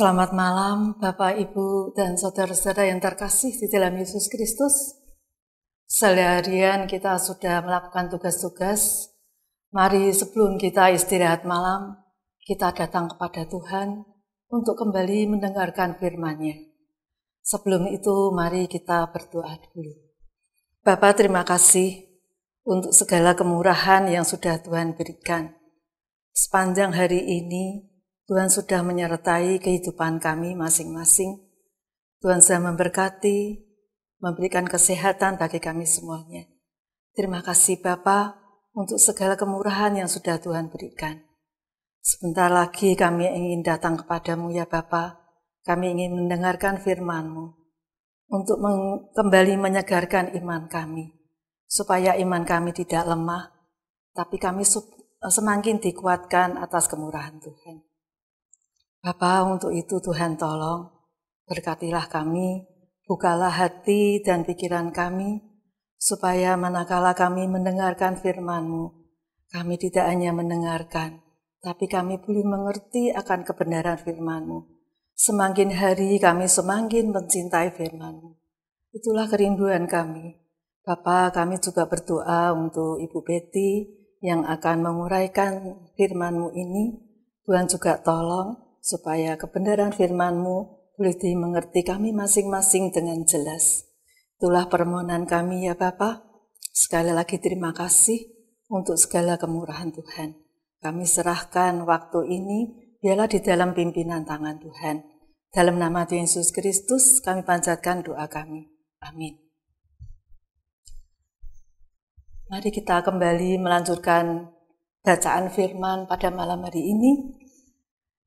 Selamat malam Bapak, Ibu, dan saudara-saudara yang terkasih di dalam Yesus Kristus. Seharian kita sudah melakukan tugas-tugas. Mari sebelum kita istirahat malam, kita datang kepada Tuhan untuk kembali mendengarkan firman-Nya. Sebelum itu, mari kita berdoa dulu. Bapak, terima kasih untuk segala kemurahan yang sudah Tuhan berikan. Sepanjang hari ini, Tuhan sudah menyertai kehidupan kami masing-masing. Tuhan sudah memberkati, memberikan kesehatan bagi kami semuanya. Terima kasih Bapa untuk segala kemurahan yang sudah Tuhan berikan. Sebentar lagi kami ingin datang kepadamu ya Bapa. Kami ingin mendengarkan firman-Mu untuk kembali menyegarkan iman kami. Supaya iman kami tidak lemah, tapi kami semakin dikuatkan atas kemurahan Tuhan. Bapa, untuk itu Tuhan tolong, berkatilah kami, bukalah hati dan pikiran kami, supaya manakala kami mendengarkan firman-Mu, kami tidak hanya mendengarkan, tapi kami boleh mengerti akan kebenaran firman-Mu. Semakin hari kami semakin mencintai firman-Mu. Itulah kerinduan kami. Bapa, kami juga berdoa untuk Ibu Betty yang akan menguraikan firman-Mu ini. Tuhan juga tolong supaya kebenaran firman-Mu boleh dimengerti kami masing-masing dengan jelas. Itulah permohonan kami ya Bapa. Sekali lagi terima kasih untuk segala kemurahan Tuhan. Kami serahkan waktu ini biarlah di dalam pimpinan tangan Tuhan. Dalam nama Tuhan Yesus Kristus kami panjatkan doa kami. Amin. Mari kita kembali melanjutkan bacaan firman pada malam hari ini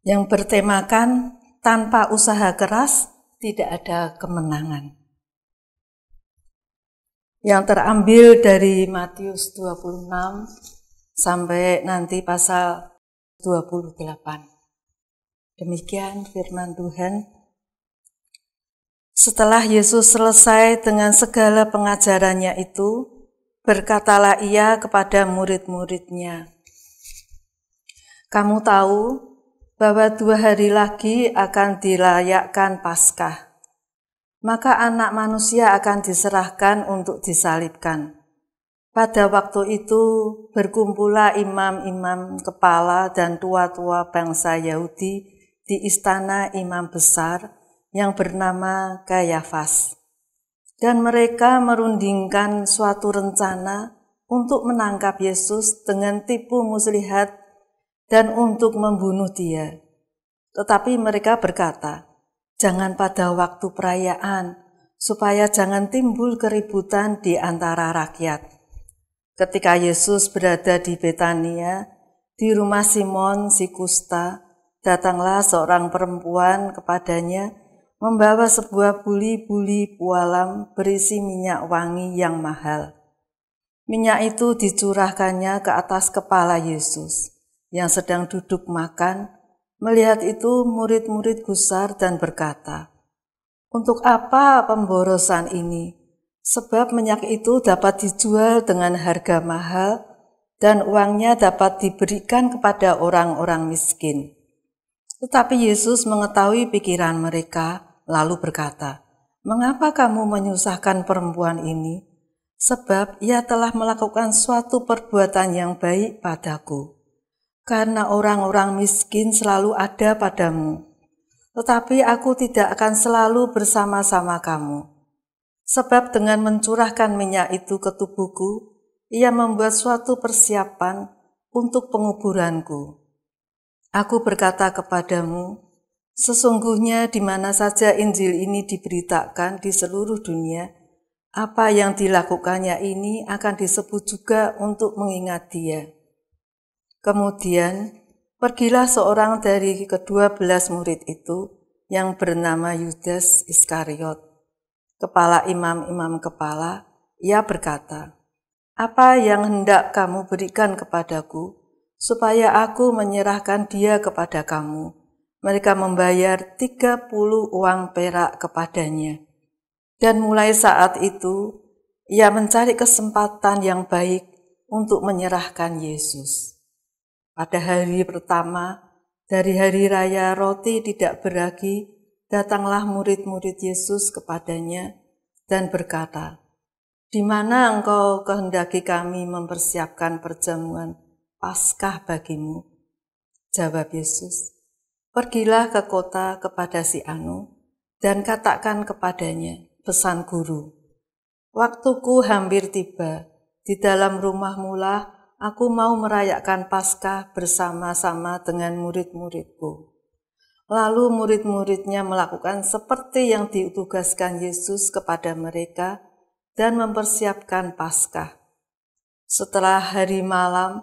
yang bertemakan tanpa usaha keras tidak ada kemenangan. Yang terambil dari Matius 26 sampai nanti pasal 28. Demikian firman Tuhan. Setelah Yesus selesai dengan segala pengajarannya itu, berkatalah ia kepada murid-muridnya, "Kamu tahu bahwa dua hari lagi akan dilayakkan Paskah. Maka anak manusia akan diserahkan untuk disalibkan. Pada waktu itu berkumpullah imam-imam kepala dan tua-tua bangsa Yahudi di istana imam besar yang bernama Kayafas. Dan mereka merundingkan suatu rencana untuk menangkap Yesus dengan tipu muslihat dan untuk membunuh dia. Tetapi mereka berkata, "Jangan pada waktu perayaan, supaya jangan timbul keributan di antara rakyat." Ketika Yesus berada di Betania, di rumah Simon si Kusta, datanglah seorang perempuan kepadanya membawa sebuah buli-buli pualam berisi minyak wangi yang mahal. Minyak itu dicurahkannya ke atas kepala Yesus yang sedang duduk makan, melihat itu murid-murid gusar dan berkata, Untuk apa pemborosan ini? Sebab minyak itu dapat dijual dengan harga mahal dan uangnya dapat diberikan kepada orang-orang miskin. Tetapi Yesus mengetahui pikiran mereka, lalu berkata, Mengapa kamu menyusahkan perempuan ini? Sebab ia telah melakukan suatu perbuatan yang baik padaku karena orang-orang miskin selalu ada padamu, tetapi aku tidak akan selalu bersama-sama kamu. Sebab dengan mencurahkan minyak itu ke tubuhku, ia membuat suatu persiapan untuk penguburanku. Aku berkata kepadamu, sesungguhnya di mana saja Injil ini diberitakan di seluruh dunia, apa yang dilakukannya ini akan disebut juga untuk mengingat dia Kemudian pergilah seorang dari kedua belas murid itu yang bernama Yudas Iskariot. Kepala imam-imam kepala, ia berkata, Apa yang hendak kamu berikan kepadaku, supaya aku menyerahkan dia kepada kamu? Mereka membayar tiga puluh uang perak kepadanya. Dan mulai saat itu, ia mencari kesempatan yang baik untuk menyerahkan Yesus. Pada hari pertama dari hari raya roti tidak beragi, datanglah murid-murid Yesus kepadanya dan berkata, "Di mana engkau kehendaki kami mempersiapkan perjamuan Paskah bagimu?" Jawab Yesus, "Pergilah ke kota kepada si Anu dan katakan kepadanya, pesan guru, waktuku hampir tiba, di dalam rumah rumahmulah Aku mau merayakan Paskah bersama-sama dengan murid-muridku. Lalu murid-muridnya melakukan seperti yang ditugaskan Yesus kepada mereka dan mempersiapkan Paskah. Setelah hari malam,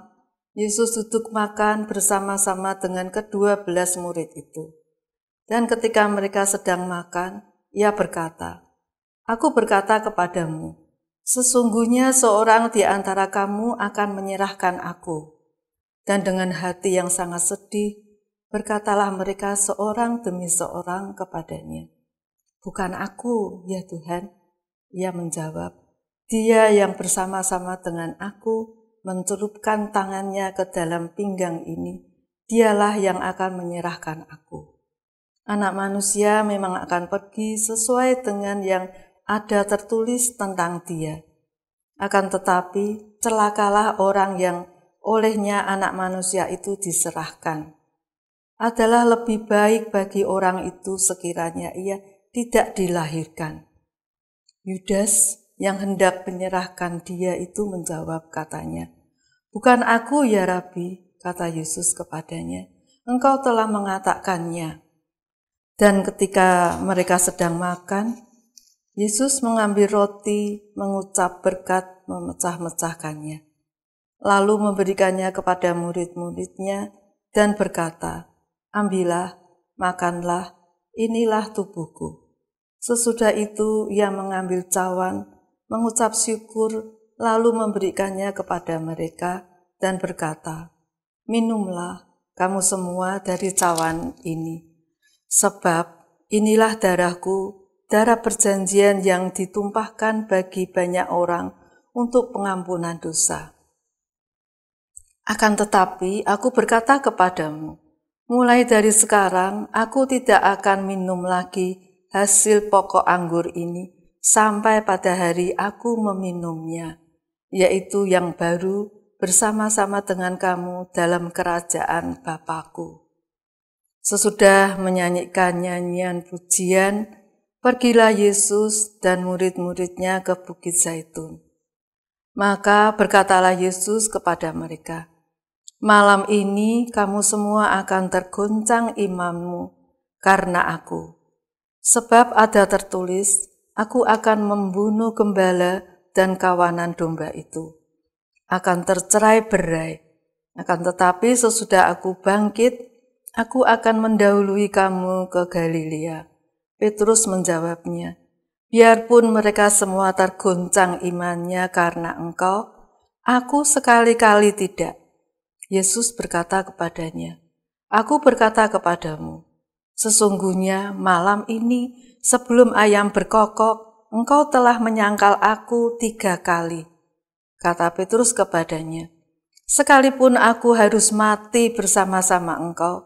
Yesus duduk makan bersama-sama dengan kedua belas murid itu. Dan ketika mereka sedang makan, ia berkata, Aku berkata kepadamu, Sesungguhnya seorang di antara kamu akan menyerahkan aku. Dan dengan hati yang sangat sedih, berkatalah mereka seorang demi seorang kepadanya. Bukan aku, ya Tuhan. Ia menjawab, dia yang bersama-sama dengan aku mencelupkan tangannya ke dalam pinggang ini, dialah yang akan menyerahkan aku. Anak manusia memang akan pergi sesuai dengan yang ada tertulis tentang dia. Akan tetapi, celakalah orang yang olehnya anak manusia itu diserahkan. Adalah lebih baik bagi orang itu sekiranya ia tidak dilahirkan. Yudas yang hendak menyerahkan dia itu menjawab katanya, Bukan aku ya Rabbi. kata Yesus kepadanya, engkau telah mengatakannya. Dan ketika mereka sedang makan, Yesus mengambil roti, mengucap berkat, memecah-mecahkannya. Lalu memberikannya kepada murid-muridnya dan berkata, Ambillah, makanlah, inilah tubuhku. Sesudah itu ia mengambil cawan, mengucap syukur, lalu memberikannya kepada mereka dan berkata, Minumlah kamu semua dari cawan ini, sebab inilah darahku darah perjanjian yang ditumpahkan bagi banyak orang untuk pengampunan dosa. Akan tetapi, aku berkata kepadamu, mulai dari sekarang aku tidak akan minum lagi hasil pokok anggur ini sampai pada hari aku meminumnya, yaitu yang baru bersama-sama dengan kamu dalam kerajaan Bapakku. Sesudah menyanyikan nyanyian pujian, Pergilah Yesus dan murid-muridnya ke Bukit Zaitun. Maka berkatalah Yesus kepada mereka, Malam ini kamu semua akan tergoncang imammu karena aku. Sebab ada tertulis, aku akan membunuh gembala dan kawanan domba itu. Akan tercerai berai. Akan tetapi sesudah aku bangkit, aku akan mendahului kamu ke Galilea. Petrus menjawabnya, Biarpun mereka semua tergoncang imannya karena engkau, aku sekali-kali tidak. Yesus berkata kepadanya, Aku berkata kepadamu, sesungguhnya malam ini sebelum ayam berkokok, engkau telah menyangkal aku tiga kali. Kata Petrus kepadanya, Sekalipun aku harus mati bersama-sama engkau,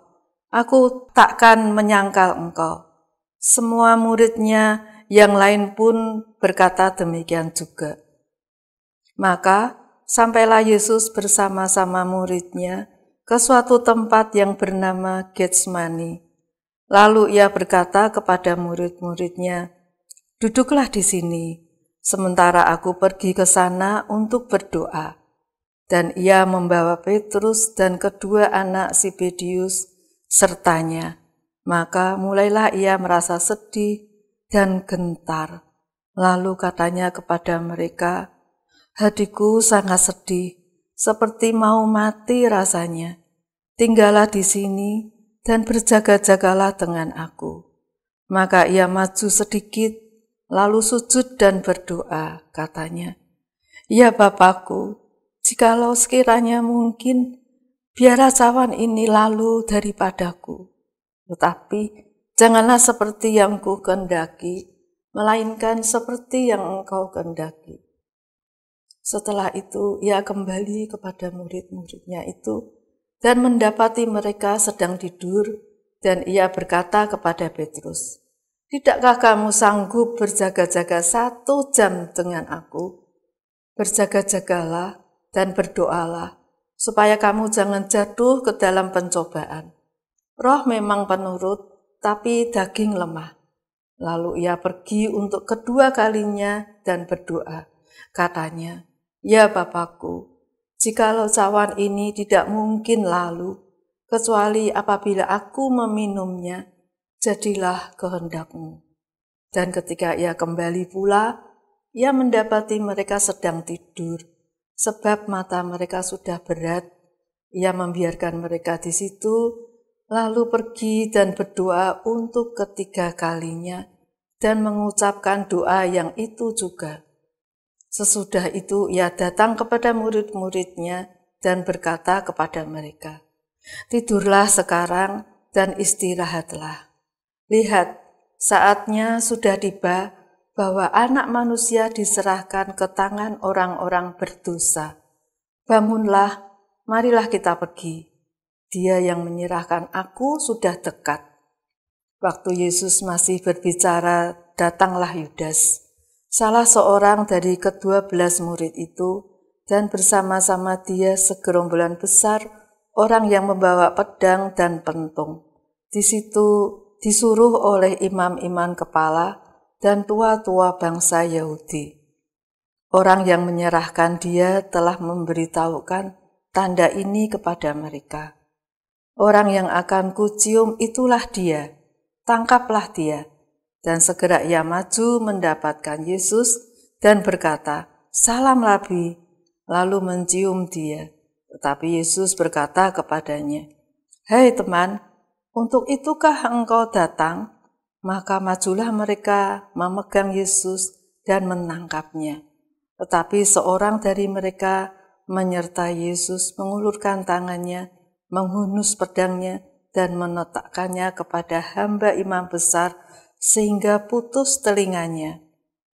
aku takkan menyangkal engkau. Semua muridnya yang lain pun berkata demikian juga. Maka sampailah Yesus bersama-sama muridnya ke suatu tempat yang bernama Getsemani. Lalu ia berkata kepada murid-muridnya, "Duduklah di sini, sementara aku pergi ke sana untuk berdoa." Dan ia membawa Petrus dan kedua anak Sibedius sertanya. Maka mulailah ia merasa sedih dan gentar. Lalu katanya kepada mereka, "Hatiku sangat sedih, seperti mau mati rasanya. Tinggallah di sini dan berjaga-jagalah dengan aku." Maka ia maju sedikit, lalu sujud dan berdoa, katanya, "Ya Bapakku, jikalau sekiranya mungkin, biarlah cawan ini lalu daripadaku. Tetapi janganlah seperti yang ku kendaki, melainkan seperti yang engkau kendaki. Setelah itu, ia kembali kepada murid-muridnya itu dan mendapati mereka sedang tidur, dan ia berkata kepada Petrus, Tidakkah kamu sanggup berjaga-jaga satu jam dengan aku? Berjaga-jagalah dan berdoalah, supaya kamu jangan jatuh ke dalam pencobaan. Roh memang penurut, tapi daging lemah. Lalu ia pergi untuk kedua kalinya dan berdoa. Katanya, Ya Bapakku, jikalau cawan ini tidak mungkin lalu, kecuali apabila aku meminumnya, jadilah kehendakmu. Dan ketika ia kembali pula, ia mendapati mereka sedang tidur, sebab mata mereka sudah berat. Ia membiarkan mereka di situ lalu pergi dan berdoa untuk ketiga kalinya dan mengucapkan doa yang itu juga. Sesudah itu ia datang kepada murid-muridnya dan berkata kepada mereka, Tidurlah sekarang dan istirahatlah. Lihat, saatnya sudah tiba bahwa anak manusia diserahkan ke tangan orang-orang berdosa. Bangunlah, marilah kita pergi. Dia yang menyerahkan aku sudah dekat. Waktu Yesus masih berbicara, datanglah Yudas, salah seorang dari kedua belas murid itu, dan bersama-sama dia segerombolan besar orang yang membawa pedang dan pentung. Di situ disuruh oleh imam-imam kepala dan tua-tua bangsa Yahudi. Orang yang menyerahkan dia telah memberitahukan tanda ini kepada mereka. Orang yang akan kucium itulah dia, tangkaplah dia. Dan segera ia maju mendapatkan Yesus dan berkata, Salam Rabi, lalu mencium dia. Tetapi Yesus berkata kepadanya, Hei teman, untuk itukah engkau datang? Maka majulah mereka memegang Yesus dan menangkapnya. Tetapi seorang dari mereka menyertai Yesus mengulurkan tangannya menghunus pedangnya dan menotakkannya kepada hamba imam besar sehingga putus telinganya.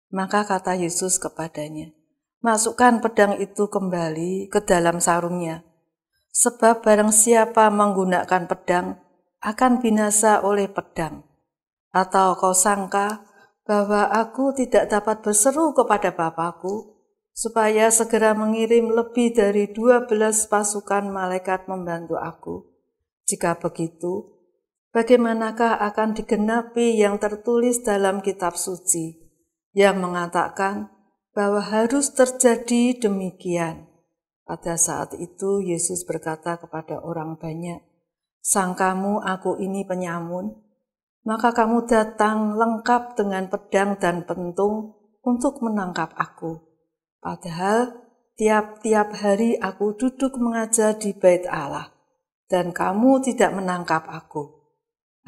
Maka kata Yesus kepadanya, Masukkan pedang itu kembali ke dalam sarungnya, sebab barang siapa menggunakan pedang akan binasa oleh pedang. Atau kau sangka bahwa aku tidak dapat berseru kepada Bapakku supaya segera mengirim lebih dari 12 pasukan malaikat membantu aku. Jika begitu, bagaimanakah akan digenapi yang tertulis dalam kitab suci yang mengatakan bahwa harus terjadi demikian? Pada saat itu Yesus berkata kepada orang banyak, "Sang kamu aku ini penyamun, maka kamu datang lengkap dengan pedang dan pentung untuk menangkap aku." Padahal tiap-tiap hari aku duduk mengajar di bait Allah, dan kamu tidak menangkap aku.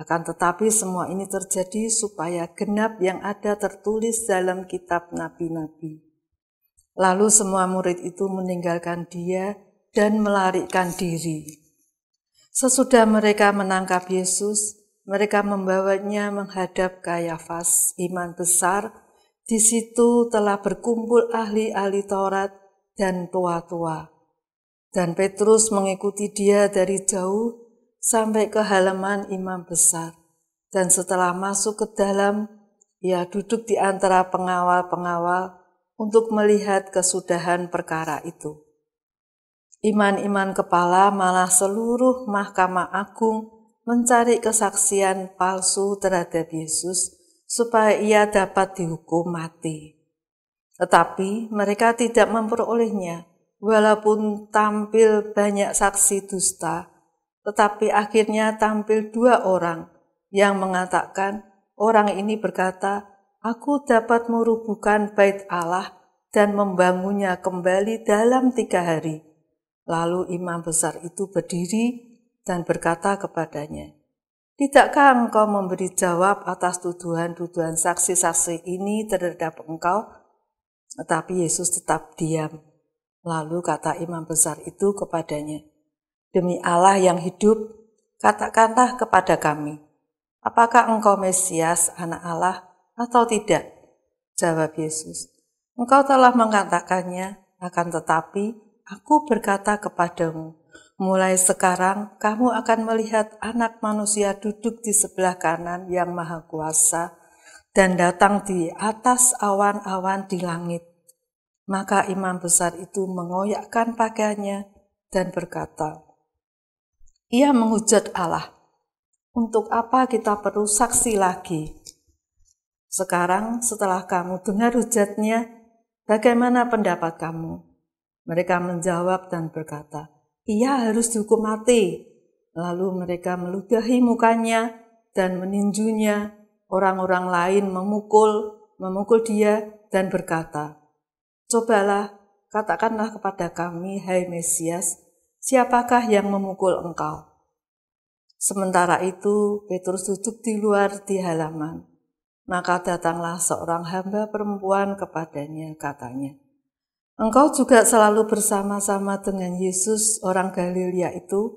Akan tetapi semua ini terjadi supaya genap yang ada tertulis dalam kitab nabi-nabi. Lalu semua murid itu meninggalkan dia dan melarikan diri. Sesudah mereka menangkap Yesus, mereka membawanya menghadap Kayafas, iman besar, di situ telah berkumpul ahli-ahli Taurat dan tua-tua. Dan Petrus mengikuti dia dari jauh sampai ke halaman imam besar. Dan setelah masuk ke dalam, ia duduk di antara pengawal-pengawal untuk melihat kesudahan perkara itu. Iman-iman kepala malah seluruh mahkamah agung mencari kesaksian palsu terhadap Yesus supaya ia dapat dihukum mati. Tetapi mereka tidak memperolehnya, walaupun tampil banyak saksi dusta, tetapi akhirnya tampil dua orang yang mengatakan, orang ini berkata, aku dapat merubuhkan bait Allah dan membangunnya kembali dalam tiga hari. Lalu imam besar itu berdiri dan berkata kepadanya, Tidakkah engkau memberi jawab atas tuduhan-tuduhan saksi-saksi ini terhadap engkau? Tetapi Yesus tetap diam. Lalu kata imam besar itu kepadanya, Demi Allah yang hidup, katakanlah kepada kami, apakah engkau Mesias, anak Allah, atau tidak? Jawab Yesus, Engkau telah mengatakannya, akan tetapi aku berkata kepadamu, Mulai sekarang, kamu akan melihat Anak Manusia duduk di sebelah kanan Yang Maha Kuasa dan datang di atas awan-awan di langit. Maka imam besar itu mengoyakkan pakaiannya dan berkata, "Ia menghujat Allah. Untuk apa kita perlu saksi lagi? Sekarang, setelah kamu dengar hujatnya, bagaimana pendapat kamu?" Mereka menjawab dan berkata, ia harus dihukum mati. Lalu mereka meludahi mukanya dan meninjunya. Orang-orang lain memukul, memukul dia dan berkata, Cobalah, katakanlah kepada kami, hai Mesias, siapakah yang memukul engkau? Sementara itu, Petrus duduk di luar di halaman. Maka datanglah seorang hamba perempuan kepadanya, katanya, Engkau juga selalu bersama-sama dengan Yesus orang Galilea itu,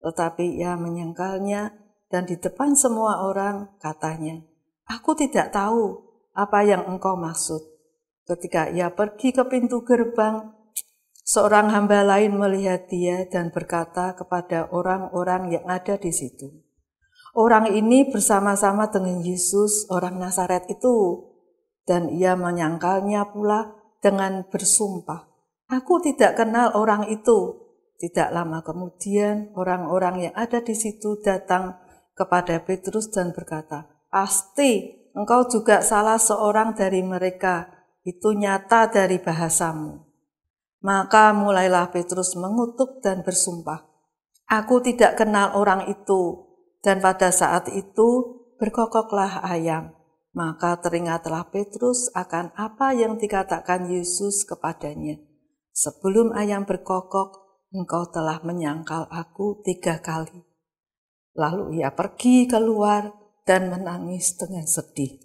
tetapi ia menyangkalnya dan di depan semua orang katanya, Aku tidak tahu apa yang engkau maksud. Ketika ia pergi ke pintu gerbang, seorang hamba lain melihat dia dan berkata kepada orang-orang yang ada di situ, Orang ini bersama-sama dengan Yesus, orang Nazaret itu, dan ia menyangkalnya pula dengan bersumpah, "Aku tidak kenal orang itu." Tidak lama kemudian, orang-orang yang ada di situ datang kepada Petrus dan berkata, "Pasti engkau juga salah seorang dari mereka. Itu nyata dari bahasamu." Maka mulailah Petrus mengutuk dan bersumpah, "Aku tidak kenal orang itu." Dan pada saat itu berkokoklah ayam maka teringatlah Petrus akan apa yang dikatakan Yesus kepadanya. Sebelum ayam berkokok, engkau telah menyangkal aku tiga kali. Lalu ia pergi keluar dan menangis dengan sedih.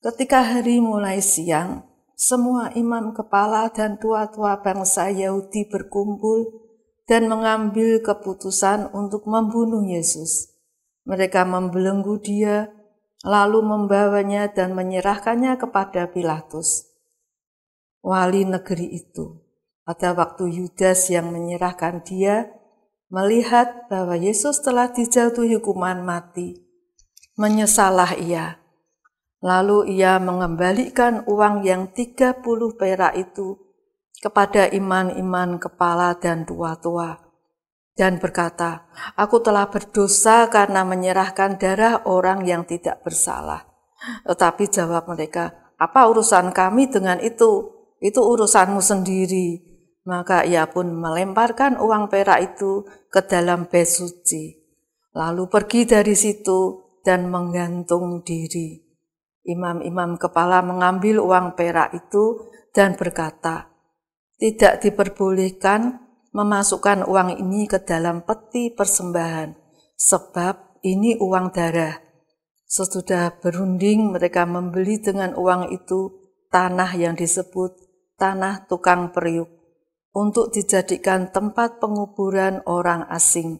Ketika hari mulai siang, semua imam kepala dan tua-tua bangsa Yahudi berkumpul dan mengambil keputusan untuk membunuh Yesus. Mereka membelenggu dia lalu membawanya dan menyerahkannya kepada Pilatus, wali negeri itu. Pada waktu Yudas yang menyerahkan dia, melihat bahwa Yesus telah dijatuhi hukuman mati, menyesalah ia. Lalu ia mengembalikan uang yang 30 perak itu kepada iman-iman kepala dan tua-tua dan berkata, Aku telah berdosa karena menyerahkan darah orang yang tidak bersalah. Tetapi jawab mereka, apa urusan kami dengan itu? Itu urusanmu sendiri. Maka ia pun melemparkan uang perak itu ke dalam bes Lalu pergi dari situ dan menggantung diri. Imam-imam kepala mengambil uang perak itu dan berkata, tidak diperbolehkan memasukkan uang ini ke dalam peti persembahan, sebab ini uang darah. Sesudah berunding, mereka membeli dengan uang itu tanah yang disebut tanah tukang periuk untuk dijadikan tempat penguburan orang asing.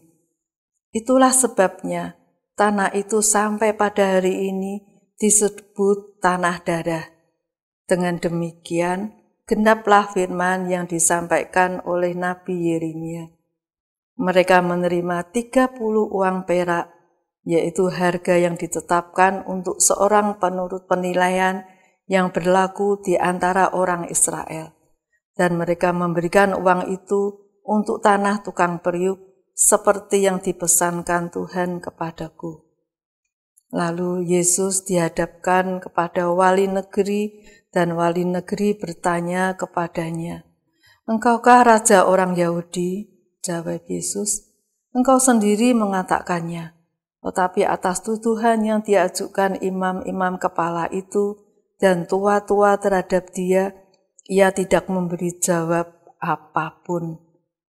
Itulah sebabnya tanah itu sampai pada hari ini disebut tanah darah. Dengan demikian, genaplah firman yang disampaikan oleh Nabi Yeremia. Mereka menerima 30 uang perak, yaitu harga yang ditetapkan untuk seorang penurut penilaian yang berlaku di antara orang Israel. Dan mereka memberikan uang itu untuk tanah tukang periuk seperti yang dipesankan Tuhan kepadaku. Lalu Yesus dihadapkan kepada wali negeri dan wali negeri bertanya kepadanya, Engkaukah raja orang Yahudi? Jawab Yesus, Engkau sendiri mengatakannya. Tetapi atas tuduhan yang diajukan imam-imam kepala itu dan tua-tua terhadap dia, ia tidak memberi jawab apapun.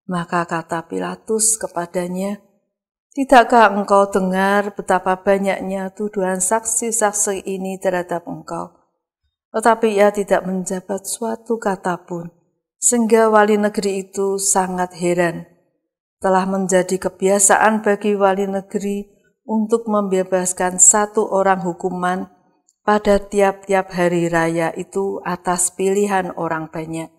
Maka kata Pilatus kepadanya, Tidakkah engkau dengar betapa banyaknya tuduhan saksi-saksi ini terhadap engkau? tetapi ia tidak menjabat suatu kata pun. Sehingga wali negeri itu sangat heran. Telah menjadi kebiasaan bagi wali negeri untuk membebaskan satu orang hukuman pada tiap-tiap hari raya itu atas pilihan orang banyak.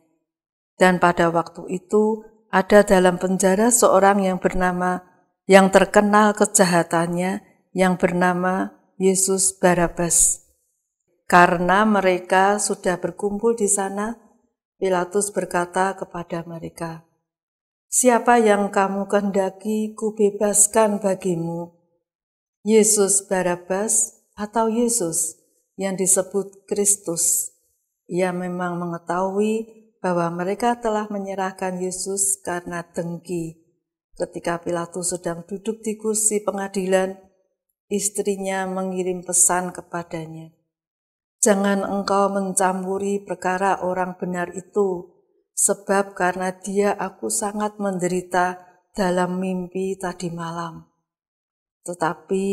Dan pada waktu itu ada dalam penjara seorang yang bernama yang terkenal kejahatannya yang bernama Yesus Barabas. Karena mereka sudah berkumpul di sana, Pilatus berkata kepada mereka, Siapa yang kamu kehendaki kubebaskan bagimu? Yesus Barabbas atau Yesus yang disebut Kristus. Ia memang mengetahui bahwa mereka telah menyerahkan Yesus karena dengki. Ketika Pilatus sedang duduk di kursi pengadilan, istrinya mengirim pesan kepadanya Jangan engkau mencampuri perkara orang benar itu, sebab karena dia aku sangat menderita dalam mimpi tadi malam. Tetapi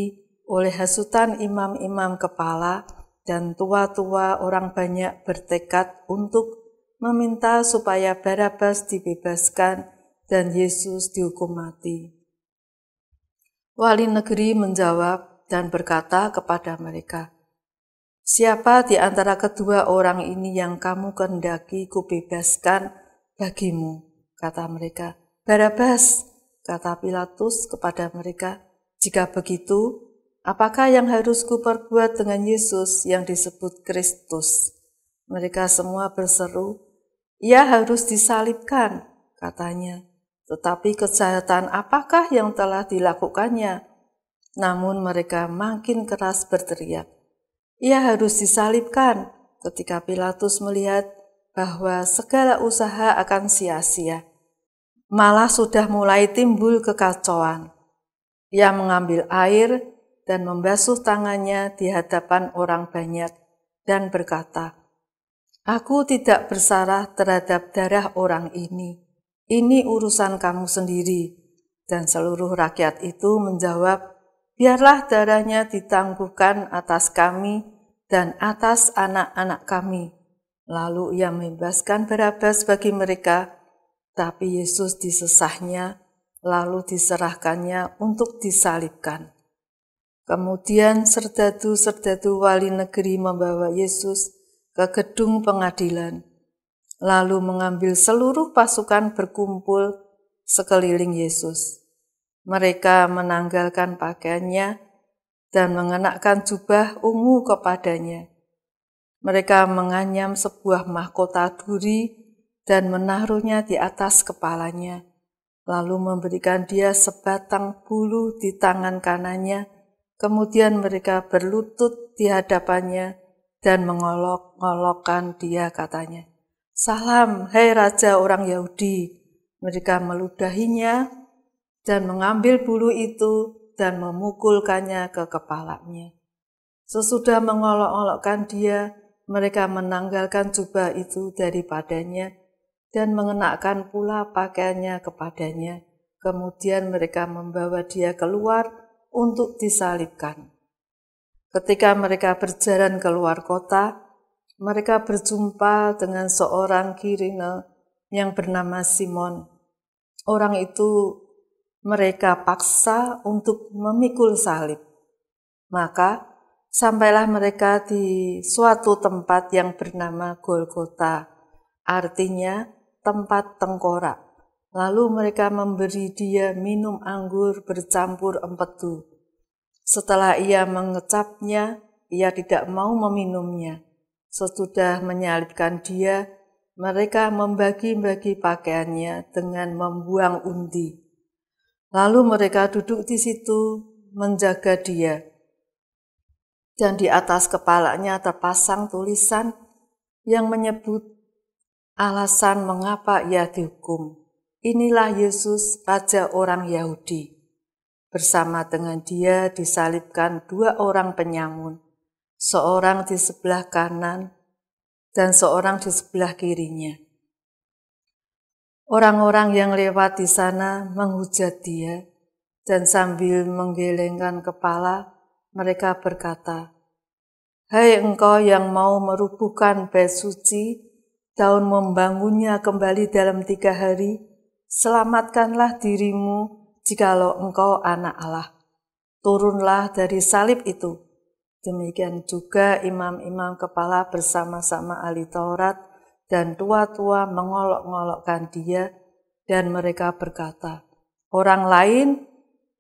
oleh hasutan imam-imam kepala dan tua-tua orang banyak bertekad untuk meminta supaya Barabas dibebaskan dan Yesus dihukum mati. Wali negeri menjawab dan berkata kepada mereka, Siapa di antara kedua orang ini yang kamu kehendaki kubebaskan bagimu? Kata mereka. Barabas, kata Pilatus kepada mereka. Jika begitu, apakah yang harus kuperbuat dengan Yesus yang disebut Kristus? Mereka semua berseru, ia harus disalibkan, katanya. Tetapi kejahatan apakah yang telah dilakukannya? Namun mereka makin keras berteriak, ia harus disalibkan ketika Pilatus melihat bahwa segala usaha akan sia-sia. Malah sudah mulai timbul kekacauan. Ia mengambil air dan membasuh tangannya di hadapan orang banyak dan berkata, Aku tidak bersalah terhadap darah orang ini. Ini urusan kamu sendiri. Dan seluruh rakyat itu menjawab, biarlah darahnya ditangguhkan atas kami dan atas anak-anak kami. Lalu ia membebaskan Barabas bagi mereka, tapi Yesus disesahnya, lalu diserahkannya untuk disalibkan. Kemudian serdadu-serdadu wali negeri membawa Yesus ke gedung pengadilan, lalu mengambil seluruh pasukan berkumpul sekeliling Yesus. Mereka menanggalkan pakaiannya dan mengenakan jubah ungu kepadanya. Mereka menganyam sebuah mahkota duri dan menaruhnya di atas kepalanya, lalu memberikan dia sebatang bulu di tangan kanannya. Kemudian mereka berlutut di hadapannya dan mengolok-olokkan dia katanya. Salam, hai Raja orang Yahudi. Mereka meludahinya dan mengambil bulu itu dan memukulkannya ke kepalanya. Sesudah mengolok-olokkan dia, mereka menanggalkan jubah itu daripadanya dan mengenakan pula pakaiannya kepadanya. Kemudian mereka membawa dia keluar untuk disalibkan. Ketika mereka berjalan keluar kota, mereka berjumpa dengan seorang kirine yang bernama Simon. Orang itu mereka paksa untuk memikul salib. Maka sampailah mereka di suatu tempat yang bernama Golgota, artinya tempat tengkorak. Lalu mereka memberi dia minum anggur bercampur empedu. Setelah ia mengecapnya, ia tidak mau meminumnya. Sesudah menyalibkan dia, mereka membagi-bagi pakaiannya dengan membuang undi. Lalu mereka duduk di situ menjaga dia. Dan di atas kepalanya terpasang tulisan yang menyebut alasan mengapa ia dihukum. Inilah Yesus, Raja orang Yahudi. Bersama dengan dia disalibkan dua orang penyamun, seorang di sebelah kanan dan seorang di sebelah kirinya. Orang-orang yang lewat di sana menghujat dia, dan sambil menggelengkan kepala, mereka berkata, Hai hey, engkau yang mau merubuhkan bait suci, daun membangunnya kembali dalam tiga hari, selamatkanlah dirimu jikalau engkau anak Allah. Turunlah dari salib itu. Demikian juga imam-imam kepala bersama-sama ahli Taurat, dan tua-tua mengolok-ngolokkan dia, dan mereka berkata, "Orang lain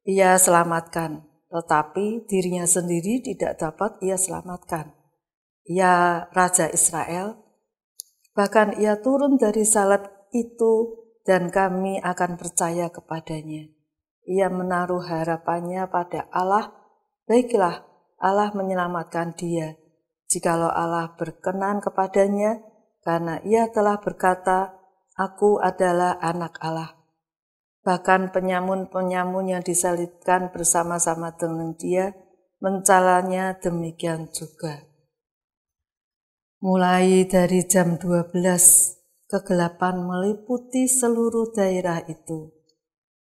ia selamatkan, tetapi dirinya sendiri tidak dapat ia selamatkan." Ya raja Israel, bahkan ia turun dari salat itu, dan kami akan percaya kepadanya. Ia menaruh harapannya pada Allah. Baiklah, Allah menyelamatkan dia. Jikalau Allah berkenan kepadanya, karena ia telah berkata, Aku adalah anak Allah. Bahkan penyamun-penyamun yang disalibkan bersama-sama dengan dia, mencalanya demikian juga. Mulai dari jam 12, kegelapan meliputi seluruh daerah itu.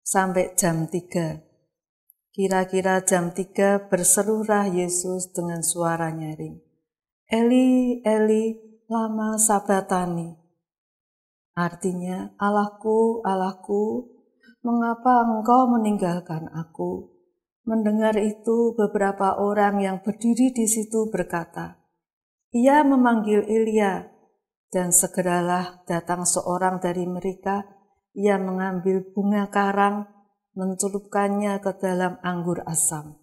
Sampai jam 3. Kira-kira jam 3 berserulah Yesus dengan suara nyaring. Eli, Eli, lama sabatani. Artinya, Allahku, Allahku, mengapa engkau meninggalkan aku? Mendengar itu beberapa orang yang berdiri di situ berkata, Ia memanggil Ilya dan segeralah datang seorang dari mereka, ia mengambil bunga karang, mencelupkannya ke dalam anggur asam,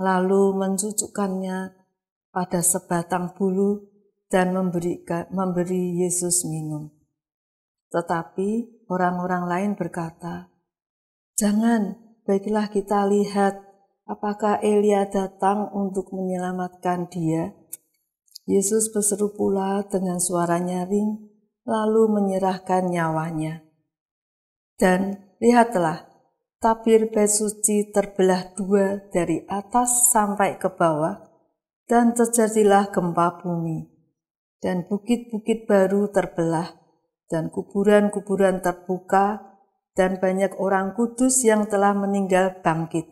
lalu mencucukkannya pada sebatang bulu dan memberi, memberi Yesus minum. Tetapi orang-orang lain berkata, Jangan, baiklah kita lihat apakah Elia datang untuk menyelamatkan dia. Yesus berseru pula dengan suara nyaring, lalu menyerahkan nyawanya. Dan lihatlah, tabir bait suci terbelah dua dari atas sampai ke bawah, dan terjadilah gempa bumi dan bukit-bukit baru terbelah, dan kuburan-kuburan terbuka, dan banyak orang kudus yang telah meninggal bangkit.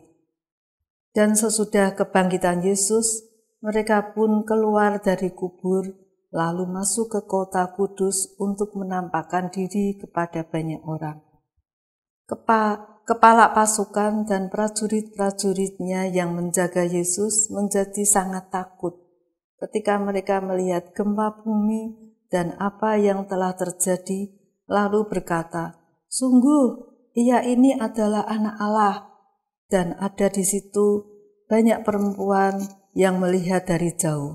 Dan sesudah kebangkitan Yesus, mereka pun keluar dari kubur, lalu masuk ke kota kudus untuk menampakkan diri kepada banyak orang. Kepa kepala pasukan dan prajurit-prajuritnya yang menjaga Yesus menjadi sangat takut ketika mereka melihat gempa bumi dan apa yang telah terjadi, lalu berkata, "Sungguh, ia ini adalah anak Allah." Dan ada di situ banyak perempuan yang melihat dari jauh,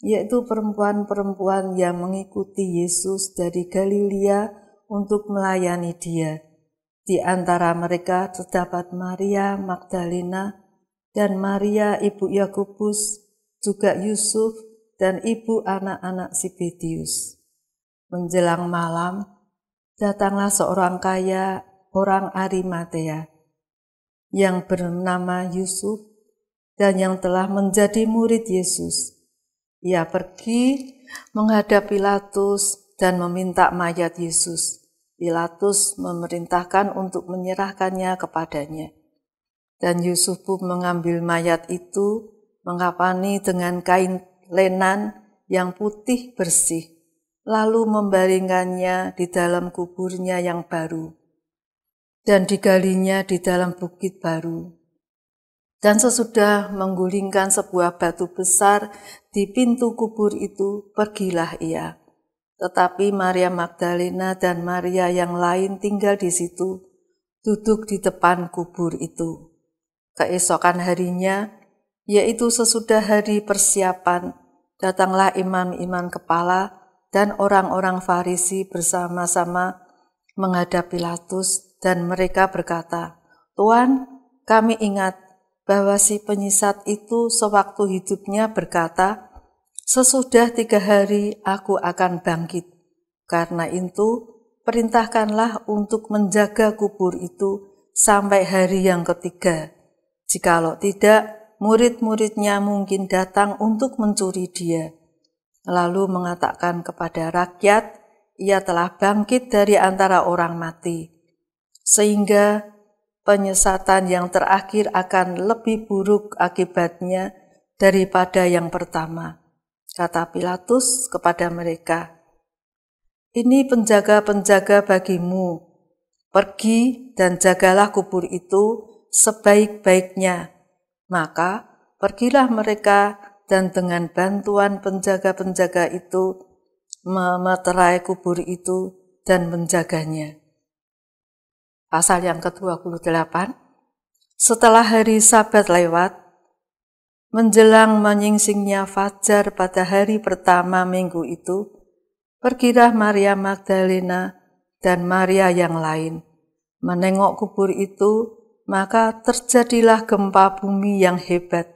yaitu perempuan-perempuan yang mengikuti Yesus dari Galilea untuk melayani Dia. Di antara mereka terdapat Maria Magdalena dan Maria Ibu Yakobus juga Yusuf dan ibu anak-anak Sibetius. Menjelang malam, datanglah seorang kaya orang Arimatea yang bernama Yusuf dan yang telah menjadi murid Yesus. Ia pergi menghadap Pilatus dan meminta mayat Yesus. Pilatus memerintahkan untuk menyerahkannya kepadanya. Dan Yusuf pun mengambil mayat itu mengkapani dengan kain lenan yang putih bersih, lalu membaringkannya di dalam kuburnya yang baru, dan digalinya di dalam bukit baru. Dan sesudah menggulingkan sebuah batu besar di pintu kubur itu, pergilah ia. Tetapi Maria Magdalena dan Maria yang lain tinggal di situ, duduk di depan kubur itu. Keesokan harinya, yaitu sesudah hari persiapan, datanglah imam-imam kepala dan orang-orang Farisi bersama-sama menghadap Pilatus dan mereka berkata, Tuan, kami ingat bahwa si penyisat itu sewaktu hidupnya berkata, Sesudah tiga hari aku akan bangkit. Karena itu, perintahkanlah untuk menjaga kubur itu sampai hari yang ketiga. Jikalau tidak, murid-muridnya mungkin datang untuk mencuri dia. Lalu mengatakan kepada rakyat, ia telah bangkit dari antara orang mati. Sehingga penyesatan yang terakhir akan lebih buruk akibatnya daripada yang pertama, kata Pilatus kepada mereka. Ini penjaga-penjaga bagimu, pergi dan jagalah kubur itu sebaik-baiknya, maka pergilah mereka dan dengan bantuan penjaga-penjaga itu memeterai kubur itu dan menjaganya. Pasal yang ke-28 Setelah hari sabat lewat, menjelang menyingsingnya fajar pada hari pertama minggu itu, pergilah Maria Magdalena dan Maria yang lain, menengok kubur itu maka terjadilah gempa bumi yang hebat.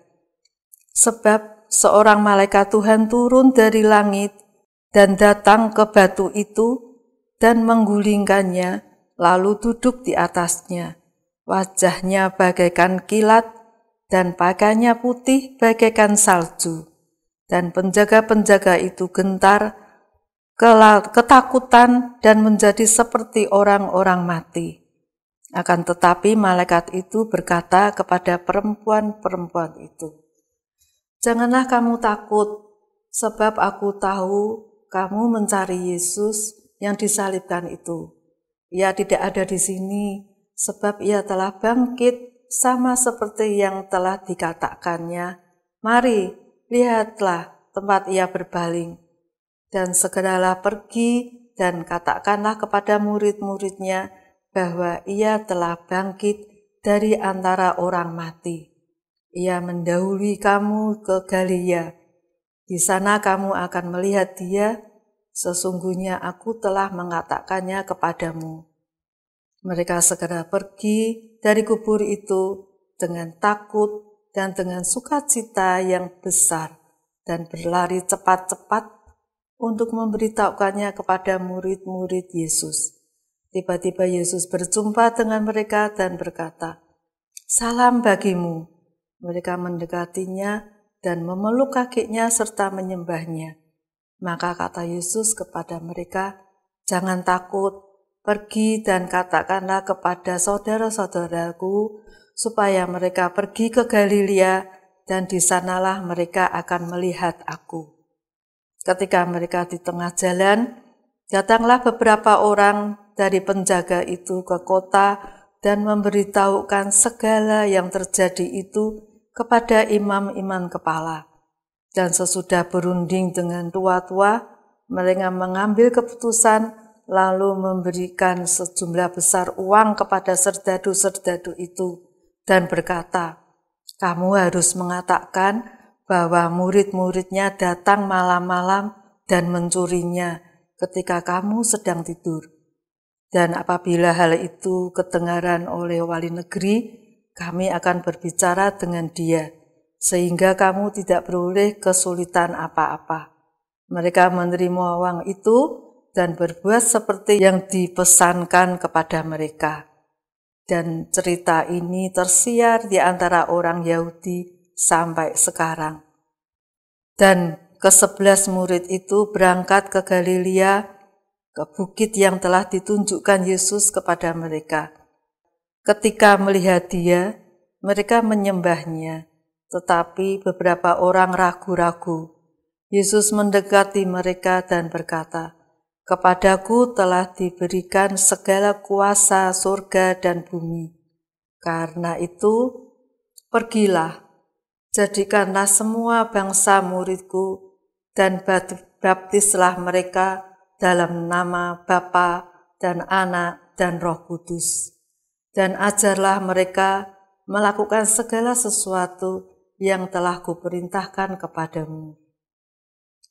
Sebab seorang malaikat Tuhan turun dari langit dan datang ke batu itu dan menggulingkannya, lalu duduk di atasnya. Wajahnya bagaikan kilat dan pakainya putih bagaikan salju. Dan penjaga-penjaga itu gentar, ketakutan, dan menjadi seperti orang-orang mati. Akan tetapi malaikat itu berkata kepada perempuan-perempuan itu, Janganlah kamu takut, sebab aku tahu kamu mencari Yesus yang disalibkan itu. Ia tidak ada di sini, sebab ia telah bangkit sama seperti yang telah dikatakannya. Mari, lihatlah tempat ia berbaling. Dan segeralah pergi dan katakanlah kepada murid-muridnya, bahwa ia telah bangkit dari antara orang mati. Ia mendahului kamu ke Galilea. Di sana kamu akan melihat dia, sesungguhnya aku telah mengatakannya kepadamu. Mereka segera pergi dari kubur itu dengan takut dan dengan sukacita yang besar dan berlari cepat-cepat untuk memberitahukannya kepada murid-murid Yesus. Tiba-tiba Yesus berjumpa dengan mereka dan berkata, "Salam bagimu." Mereka mendekatinya dan memeluk kakinya serta menyembahnya. Maka kata Yesus kepada mereka, "Jangan takut, pergi dan katakanlah kepada saudara-saudaraku supaya mereka pergi ke Galilea dan di sanalah mereka akan melihat aku." Ketika mereka di tengah jalan, datanglah beberapa orang dari penjaga itu ke kota dan memberitahukan segala yang terjadi itu kepada imam-imam kepala. Dan sesudah berunding dengan tua-tua, mereka mengambil keputusan lalu memberikan sejumlah besar uang kepada serdadu-serdadu itu dan berkata, kamu harus mengatakan bahwa murid-muridnya datang malam-malam dan mencurinya ketika kamu sedang tidur. Dan apabila hal itu ketengaran oleh wali negeri, kami akan berbicara dengan dia, sehingga kamu tidak beroleh kesulitan apa-apa. Mereka menerima uang itu dan berbuat seperti yang dipesankan kepada mereka. Dan cerita ini tersiar di antara orang Yahudi sampai sekarang. Dan kesebelas murid itu berangkat ke Galilea ke bukit yang telah ditunjukkan Yesus kepada mereka. Ketika melihat dia, mereka menyembahnya, tetapi beberapa orang ragu-ragu. Yesus mendekati mereka dan berkata, Kepadaku telah diberikan segala kuasa surga dan bumi. Karena itu, pergilah, jadikanlah semua bangsa muridku, dan baptislah mereka dalam nama Bapa dan Anak dan Roh Kudus. Dan ajarlah mereka melakukan segala sesuatu yang telah kuperintahkan kepadamu.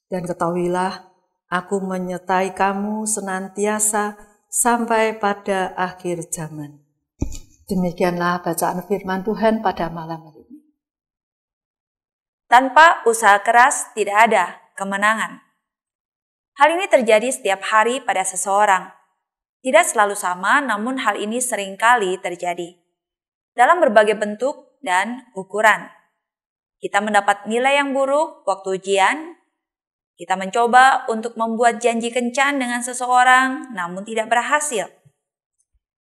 Dan ketahuilah, aku menyertai kamu senantiasa sampai pada akhir zaman. Demikianlah bacaan firman Tuhan pada malam ini. Tanpa usaha keras tidak ada kemenangan. Hal ini terjadi setiap hari pada seseorang. Tidak selalu sama, namun hal ini seringkali terjadi. Dalam berbagai bentuk dan ukuran. Kita mendapat nilai yang buruk waktu ujian. Kita mencoba untuk membuat janji kencan dengan seseorang, namun tidak berhasil.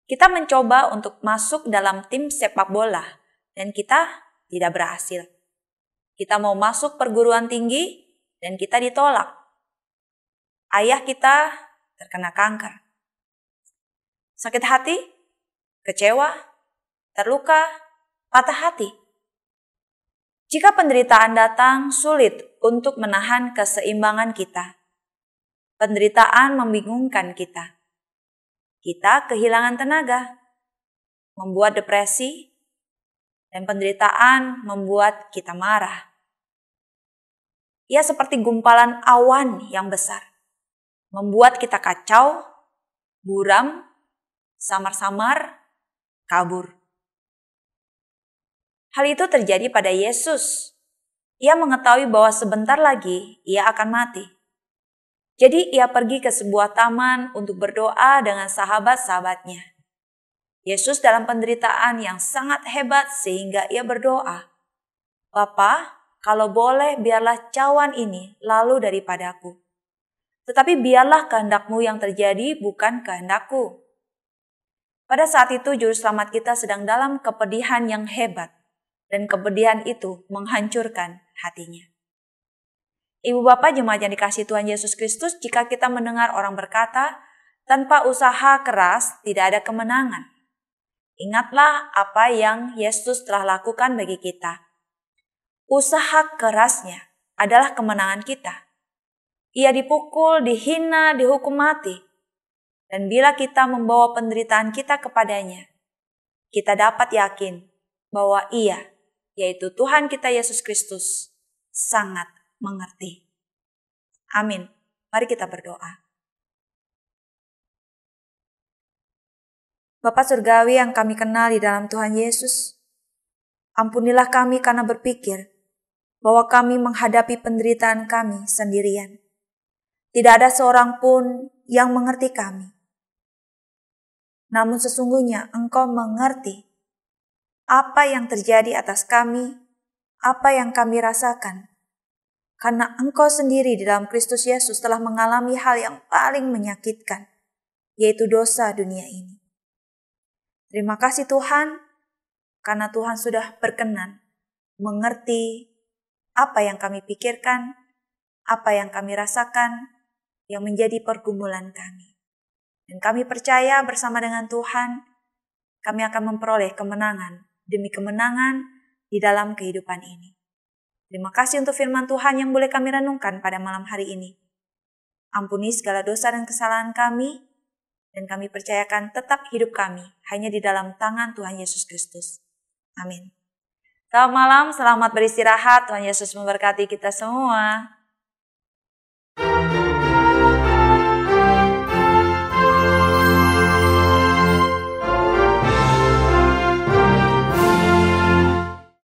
Kita mencoba untuk masuk dalam tim sepak bola, dan kita tidak berhasil. Kita mau masuk perguruan tinggi, dan kita ditolak ayah kita terkena kanker. Sakit hati, kecewa, terluka, patah hati. Jika penderitaan datang, sulit untuk menahan keseimbangan kita. Penderitaan membingungkan kita. Kita kehilangan tenaga, membuat depresi, dan penderitaan membuat kita marah. Ia seperti gumpalan awan yang besar membuat kita kacau, buram, samar-samar, kabur. Hal itu terjadi pada Yesus. Ia mengetahui bahwa sebentar lagi ia akan mati. Jadi ia pergi ke sebuah taman untuk berdoa dengan sahabat-sahabatnya. Yesus dalam penderitaan yang sangat hebat sehingga ia berdoa, "Bapa, kalau boleh biarlah cawan ini lalu daripadaku." Tetapi biarlah kehendakmu yang terjadi, bukan kehendakku. Pada saat itu juru selamat kita sedang dalam kepedihan yang hebat dan kepedihan itu menghancurkan hatinya. Ibu bapak jemaat yang dikasih Tuhan Yesus Kristus, jika kita mendengar orang berkata, tanpa usaha keras tidak ada kemenangan. Ingatlah apa yang Yesus telah lakukan bagi kita. Usaha kerasnya adalah kemenangan kita ia dipukul, dihina, dihukum mati. Dan bila kita membawa penderitaan kita kepadanya, kita dapat yakin bahwa ia, yaitu Tuhan kita Yesus Kristus, sangat mengerti. Amin. Mari kita berdoa. Bapak Surgawi yang kami kenal di dalam Tuhan Yesus, ampunilah kami karena berpikir bahwa kami menghadapi penderitaan kami sendirian. Tidak ada seorang pun yang mengerti kami. Namun sesungguhnya engkau mengerti apa yang terjadi atas kami, apa yang kami rasakan. Karena engkau sendiri di dalam Kristus Yesus telah mengalami hal yang paling menyakitkan, yaitu dosa dunia ini. Terima kasih Tuhan, karena Tuhan sudah berkenan mengerti apa yang kami pikirkan, apa yang kami rasakan, yang menjadi pergumulan kami. Dan kami percaya bersama dengan Tuhan, kami akan memperoleh kemenangan demi kemenangan di dalam kehidupan ini. Terima kasih untuk firman Tuhan yang boleh kami renungkan pada malam hari ini. Ampuni segala dosa dan kesalahan kami, dan kami percayakan tetap hidup kami hanya di dalam tangan Tuhan Yesus Kristus. Amin. Selamat malam, selamat beristirahat. Tuhan Yesus memberkati kita semua.